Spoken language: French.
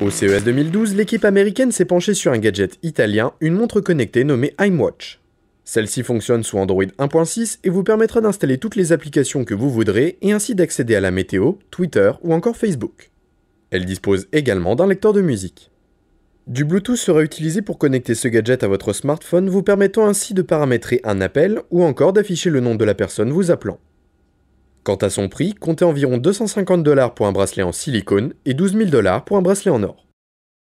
Au CES 2012, l'équipe américaine s'est penchée sur un gadget italien, une montre connectée nommée iMwatch. Celle-ci fonctionne sous Android 1.6 et vous permettra d'installer toutes les applications que vous voudrez et ainsi d'accéder à la météo, Twitter ou encore Facebook. Elle dispose également d'un lecteur de musique. Du Bluetooth sera utilisé pour connecter ce gadget à votre smartphone, vous permettant ainsi de paramétrer un appel ou encore d'afficher le nom de la personne vous appelant. Quant à son prix, comptez environ 250 dollars pour un bracelet en silicone et 12 000 dollars pour un bracelet en or.